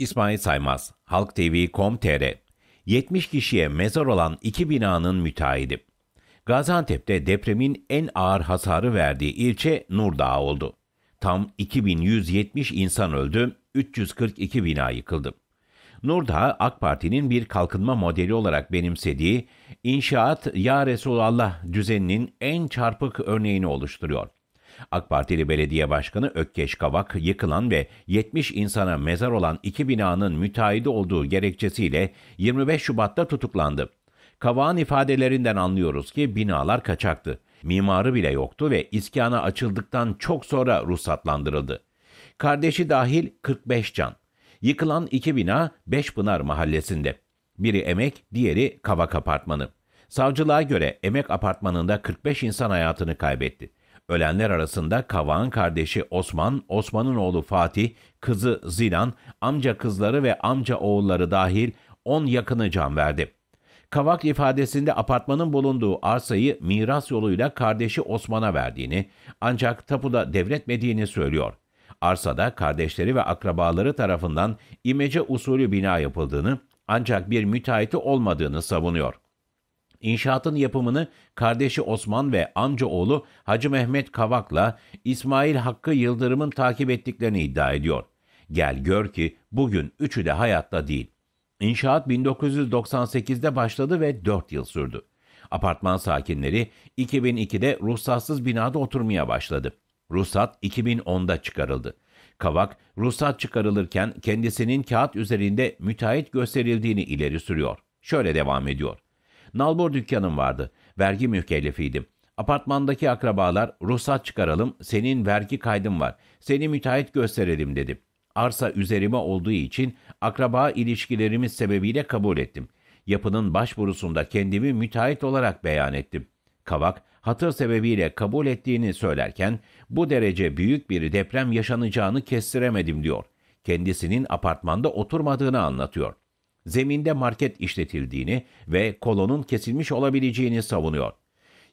İsmail Saymaz, HalkTV.com.tr 70 kişiye mezar olan iki binanın müteahhidi. Gaziantep'te depremin en ağır hasarı verdiği ilçe Nurdağ oldu. Tam 2170 insan öldü, 342 bina yıkıldı. Nurdağ, AK Parti'nin bir kalkınma modeli olarak benimsediği inşaat ya Resulallah düzeninin en çarpık örneğini oluşturuyor. AK Partili Belediye Başkanı Ökkeş Kavak, yıkılan ve 70 insana mezar olan iki binanın müteahhidi olduğu gerekçesiyle 25 Şubat'ta tutuklandı. Kavağın ifadelerinden anlıyoruz ki binalar kaçaktı. Mimarı bile yoktu ve iskana açıldıktan çok sonra ruhsatlandırıldı. Kardeşi dahil 45 can. Yıkılan iki bina Beşpınar mahallesinde. Biri emek, diğeri kavak apartmanı. Savcılığa göre emek apartmanında 45 insan hayatını kaybetti. Ölenler arasında Kavak'ın kardeşi Osman, Osman'ın oğlu Fatih, kızı Zilan, amca kızları ve amca oğulları dahil 10 yakını can verdi. Kavak ifadesinde apartmanın bulunduğu arsayı miras yoluyla kardeşi Osman'a verdiğini ancak tapuda devretmediğini söylüyor. Arsada kardeşleri ve akrabaları tarafından imece usulü bina yapıldığını ancak bir müteahhiti olmadığını savunuyor. İnşaatın yapımını kardeşi Osman ve amca oğlu Hacı Mehmet Kavak'la İsmail Hakkı Yıldırım'ın takip ettiklerini iddia ediyor. Gel gör ki bugün üçü de hayatta değil. İnşaat 1998'de başladı ve 4 yıl sürdü. Apartman sakinleri 2002'de ruhsatsız binada oturmaya başladı. Ruhsat 2010'da çıkarıldı. Kavak, ruhsat çıkarılırken kendisinin kağıt üzerinde müteahhit gösterildiğini ileri sürüyor. Şöyle devam ediyor. Nalbur dükkanım vardı. Vergi mükellefiydim. Apartmandaki akrabalar ruhsat çıkaralım, senin vergi kaydın var, seni müteahhit gösterelim dedim. Arsa üzerime olduğu için akraba ilişkilerimiz sebebiyle kabul ettim. Yapının başvurusunda kendimi müteahhit olarak beyan ettim. Kavak, hatır sebebiyle kabul ettiğini söylerken bu derece büyük bir deprem yaşanacağını kestiremedim diyor. Kendisinin apartmanda oturmadığını anlatıyor zeminde market işletildiğini ve kolonun kesilmiş olabileceğini savunuyor.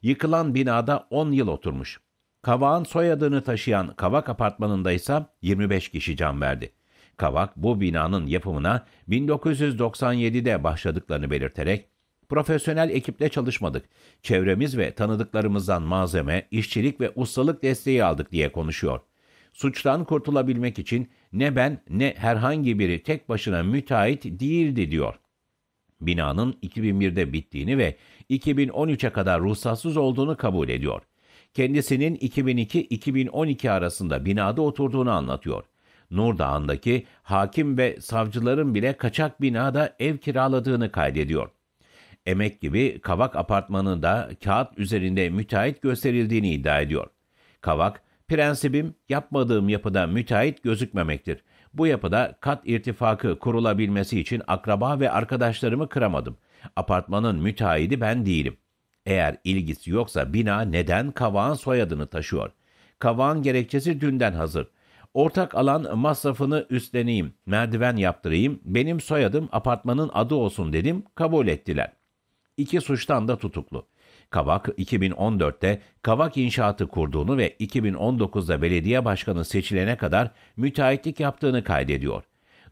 Yıkılan binada 10 yıl oturmuş. Kavak'ın soyadını taşıyan Kavak apartmanında ise 25 kişi can verdi. Kavak bu binanın yapımına 1997'de başladıklarını belirterek Profesyonel ekiple çalışmadık. Çevremiz ve tanıdıklarımızdan malzeme, işçilik ve ustalık desteği aldık diye konuşuyor. Suçtan kurtulabilmek için ne ben ne herhangi biri tek başına müteahhit değildi diyor. Binanın 2001'de bittiğini ve 2013'e kadar ruhsatsız olduğunu kabul ediyor. Kendisinin 2002-2012 arasında binada oturduğunu anlatıyor. Nur Dağındaki hakim ve savcıların bile kaçak binada ev kiraladığını kaydediyor. Emek gibi Kavak apartmanında kağıt üzerinde müteahhit gösterildiğini iddia ediyor. Kavak, Prensibim yapmadığım yapıda müteahhit gözükmemektir. Bu yapıda kat irtifakı kurulabilmesi için akraba ve arkadaşlarımı kıramadım. Apartmanın müteahhidi ben değilim. Eğer ilgisi yoksa bina neden Kavağan soyadını taşıyor? Kavağan gerekçesi dünden hazır. Ortak alan masrafını üstleneyim, merdiven yaptırayım, benim soyadım apartmanın adı olsun dedim, kabul ettiler. İki suçtan da tutuklu.'' Kavak 2014'te Kavak İnşaatı kurduğunu ve 2019'da belediye başkanı seçilene kadar müteahhitlik yaptığını kaydediyor.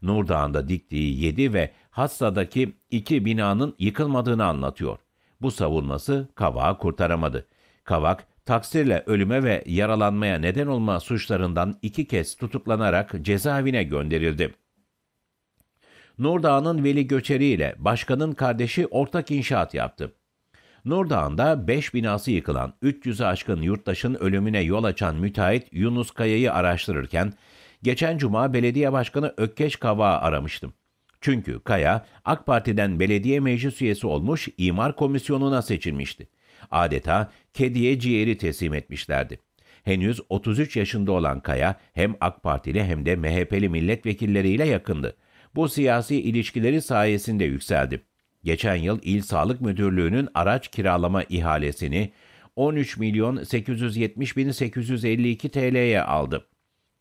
Nurdağ'ında diktiği 7 ve Hassa'daki 2 binanın yıkılmadığını anlatıyor. Bu savunması Kavak'ı kurtaramadı. Kavak, taksirle ölüme ve yaralanmaya neden olma suçlarından iki kez tutuklanarak cezaevine gönderildi. Nurdağ'ın Veli Göçeri ile başkanın kardeşi ortak inşaat yaptı. Nurdağ'ında 5 binası yıkılan 300'ü aşkın yurttaşın ölümüne yol açan müteahhit Yunus Kaya'yı araştırırken, geçen cuma belediye başkanı Ökkeş Kavağı aramıştım. Çünkü Kaya, AK Parti'den belediye meclis üyesi olmuş imar komisyonuna seçilmişti. Adeta kediye ciğeri teslim etmişlerdi. Henüz 33 yaşında olan Kaya hem AK Partili hem de MHP'li milletvekilleriyle yakındı. Bu siyasi ilişkileri sayesinde yükseldi. Geçen yıl İl Sağlık Müdürlüğü'nün araç kiralama ihalesini 13 milyon 870 bin 852 TL'ye aldı.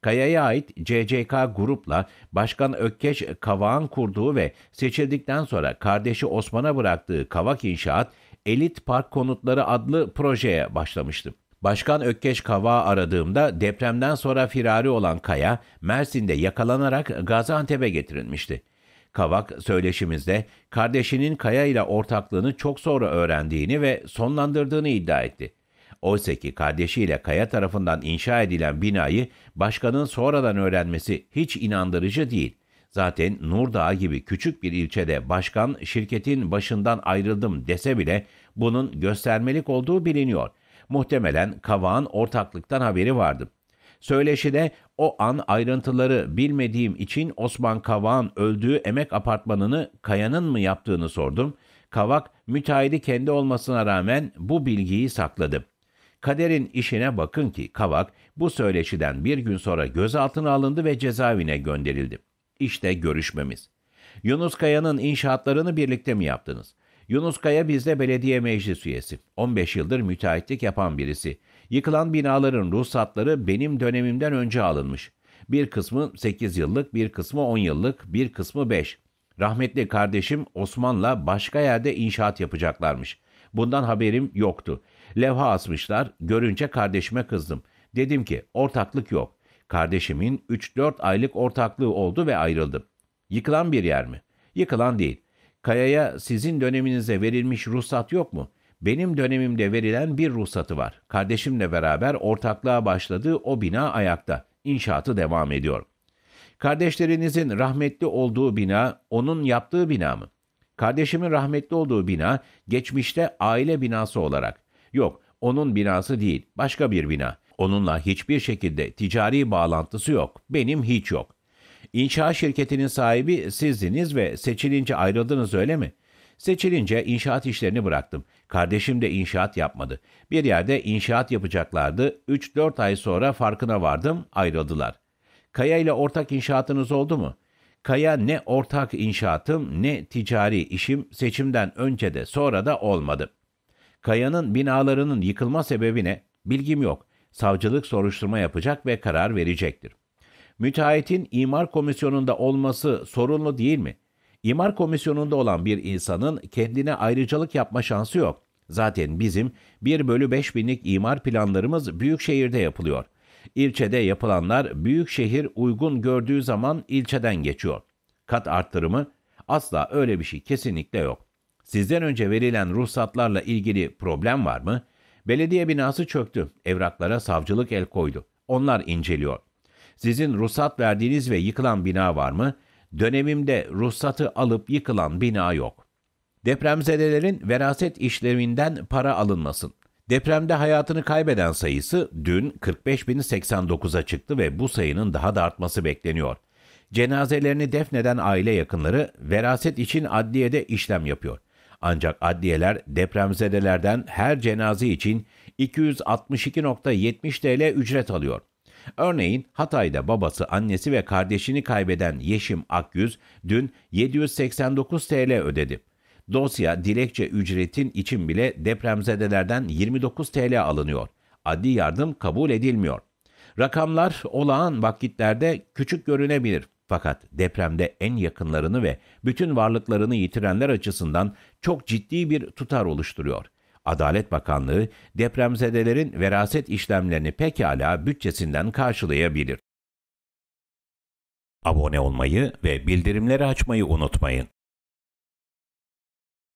Kaya'ya ait CCK grupla Başkan Ökkeş Kavak'ın kurduğu ve seçildikten sonra kardeşi Osman'a bıraktığı Kavak İnşaat, Elit Park Konutları adlı projeye başlamıştı. Başkan Ökkeş Kavak'ı aradığımda depremden sonra firari olan Kaya, Mersin'de yakalanarak Gaziantep'e getirilmişti. Kavak söyleşimizde kardeşinin Kaya ile ortaklığını çok sonra öğrendiğini ve sonlandırdığını iddia etti. Oysa ki kardeşiyle Kaya tarafından inşa edilen binayı başkanın sonradan öğrenmesi hiç inandırıcı değil. Zaten Nurdağ gibi küçük bir ilçede başkan şirketin başından ayrıldım dese bile bunun göstermelik olduğu biliniyor. Muhtemelen Kavak'ın ortaklıktan haberi vardı. Söyleşide o an ayrıntıları bilmediğim için Osman Kavak'ın öldüğü emek apartmanını Kaya'nın mı yaptığını sordum. Kavak müteahhidi kendi olmasına rağmen bu bilgiyi sakladı. Kaderin işine bakın ki Kavak bu söyleşiden bir gün sonra gözaltına alındı ve cezaevine gönderildi. İşte görüşmemiz. Yunus Kaya'nın inşaatlarını birlikte mi yaptınız? Yunus Kaya bizde belediye meclis üyesi. 15 yıldır müteahhitlik yapan birisi. Yıkılan binaların ruhsatları benim dönemimden önce alınmış. Bir kısmı 8 yıllık, bir kısmı 10 yıllık, bir kısmı 5. Rahmetli kardeşim Osman'la başka yerde inşaat yapacaklarmış. Bundan haberim yoktu. Levha asmışlar, görünce kardeşime kızdım. Dedim ki ortaklık yok. Kardeşimin 3-4 aylık ortaklığı oldu ve ayrıldım. Yıkılan bir yer mi? Yıkılan değil. Kaya'ya sizin döneminize verilmiş ruhsat yok mu? Benim dönemimde verilen bir ruhsatı var. Kardeşimle beraber ortaklığa başladığı o bina ayakta. İnşaatı devam ediyor. Kardeşlerinizin rahmetli olduğu bina onun yaptığı bina mı? Kardeşimin rahmetli olduğu bina geçmişte aile binası olarak. Yok, onun binası değil, başka bir bina. Onunla hiçbir şekilde ticari bağlantısı yok. Benim hiç yok. İnşaat şirketinin sahibi sizdiniz ve seçilince ayrıldınız öyle mi? Seçilince inşaat işlerini bıraktım. Kardeşim de inşaat yapmadı. Bir yerde inşaat yapacaklardı. 3-4 ay sonra farkına vardım, ayrıldılar. Kaya ile ortak inşaatınız oldu mu? Kaya ne ortak inşaatım ne ticari işim seçimden önce de sonra da olmadı. Kaya'nın binalarının yıkılma sebebi ne? Bilgim yok. Savcılık soruşturma yapacak ve karar verecektir.'' müteahhitin imar komisyonunda olması sorunlu değil mi? İmar komisyonunda olan bir insanın kendine ayrıcalık yapma şansı yok. Zaten bizim 1 bölü 5 binlik imar planlarımız büyük şehirde yapılıyor. İlçede yapılanlar büyük şehir uygun gördüğü zaman ilçeden geçiyor. Kat arttırımı asla öyle bir şey kesinlikle yok. Sizden önce verilen ruhsatlarla ilgili problem var mı? Belediye binası çöktü. Evraklara savcılık el koydu. Onlar inceliyor. Sizin ruhsat verdiğiniz ve yıkılan bina var mı? Dönemimde ruhsatı alıp yıkılan bina yok. Depremzedelerin veraset işleminden para alınmasın. Depremde hayatını kaybeden sayısı dün 45.089'a çıktı ve bu sayının daha da artması bekleniyor. Cenazelerini defneden aile yakınları veraset için adliyede işlem yapıyor. Ancak adliyeler depremzedelerden her cenaze için 262.70 TL ücret alıyor. Örneğin Hatay'da babası, annesi ve kardeşini kaybeden Yeşim Akyüz dün 789 TL ödedi. Dosya dilekçe ücretin için bile depremzedelerden 29 TL alınıyor. Adli yardım kabul edilmiyor. Rakamlar olağan vakitlerde küçük görünebilir. Fakat depremde en yakınlarını ve bütün varlıklarını yitirenler açısından çok ciddi bir tutar oluşturuyor. Adalet Bakanlığı depremzedelerin veraset işlemlerini pekala bütçesinden karşılayabilir. Abone olmayı ve bildirimleri açmayı unutmayın.